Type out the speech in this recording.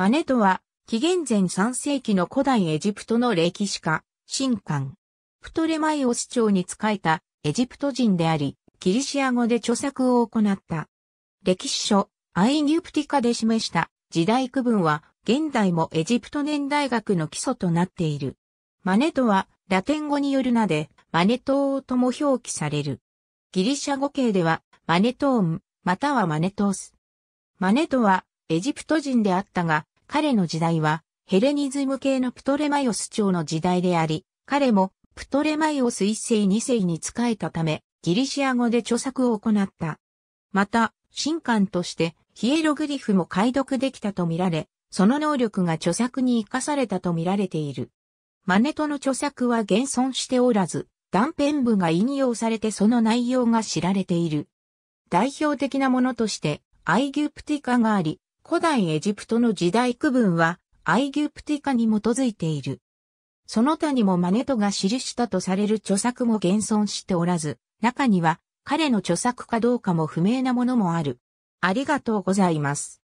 マネとは、紀元前3世紀の古代エジプトの歴史家、神官。プトレマイオス朝に仕えたエジプト人であり、ギリシア語で著作を行った。歴史書、アイニュプティカで示した時代区分は、現代もエジプト年代学の基礎となっている。マネとは、ラテン語による名で、マネトーとも表記される。ギリシャ語形では、マネトーン、またはマネトース。マネとは、エジプト人であったが、彼の時代は、ヘレニズム系のプトレマイオス朝の時代であり、彼もプトレマイオス一世二世に仕えたため、ギリシア語で著作を行った。また、新刊としてヒエログリフも解読できたとみられ、その能力が著作に活かされたとみられている。マネトの著作は現存しておらず、断片部が引用されてその内容が知られている。代表的なものとして、アイギュプティカがあり、古代エジプトの時代区分はアイギュプティカに基づいている。その他にもマネトが記したとされる著作も現存しておらず、中には彼の著作かどうかも不明なものもある。ありがとうございます。